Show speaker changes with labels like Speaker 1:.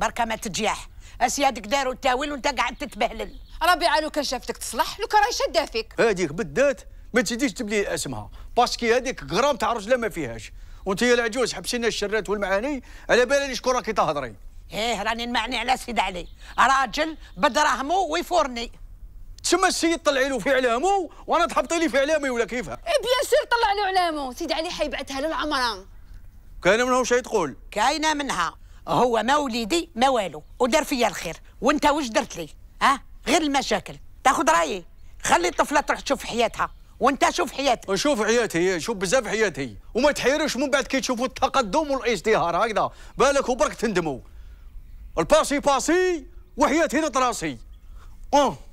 Speaker 1: بركه ما تجيح اسيادك داروا التاويل وانت قاعد تتبهلل ربيعه لو كان شافتك تصلح لو كان راهي فيك
Speaker 2: هذيك بالذات ما تزيديش تبلي اسمها باسكي هذيك غرام تاع رجله ما فيهاش وانت يا العجوز حبسينا الشرات والمعاني على بالي شكون راكي تهضري
Speaker 1: ايه راني نمعني على سيد علي راجل بدراهمو ويفورني
Speaker 2: تسمى السيد طلعي له في اعلامو وانا تحبطي لي في اعلامي ولا كيفها اي
Speaker 1: بيان سور طلع له اعلامو سيد علي حيبعثها للعمران
Speaker 2: كاينه كاينه منهم هي تقول
Speaker 1: كاينه منها
Speaker 2: هو ما وليدي
Speaker 1: ما والو ودار فيا الخير وانت واش درت لي ها غير المشاكل تاخذ رايي
Speaker 2: خلي الطفله تروح تشوف حياتها وانت شوف حياتك شوف حياتي شوف بزاف حياتي وما تحيروش من بعد كي تشوفوا التقدم والازدهار هكذا بالك وبرك تندموا الباسي باسي وحياتي راسي اه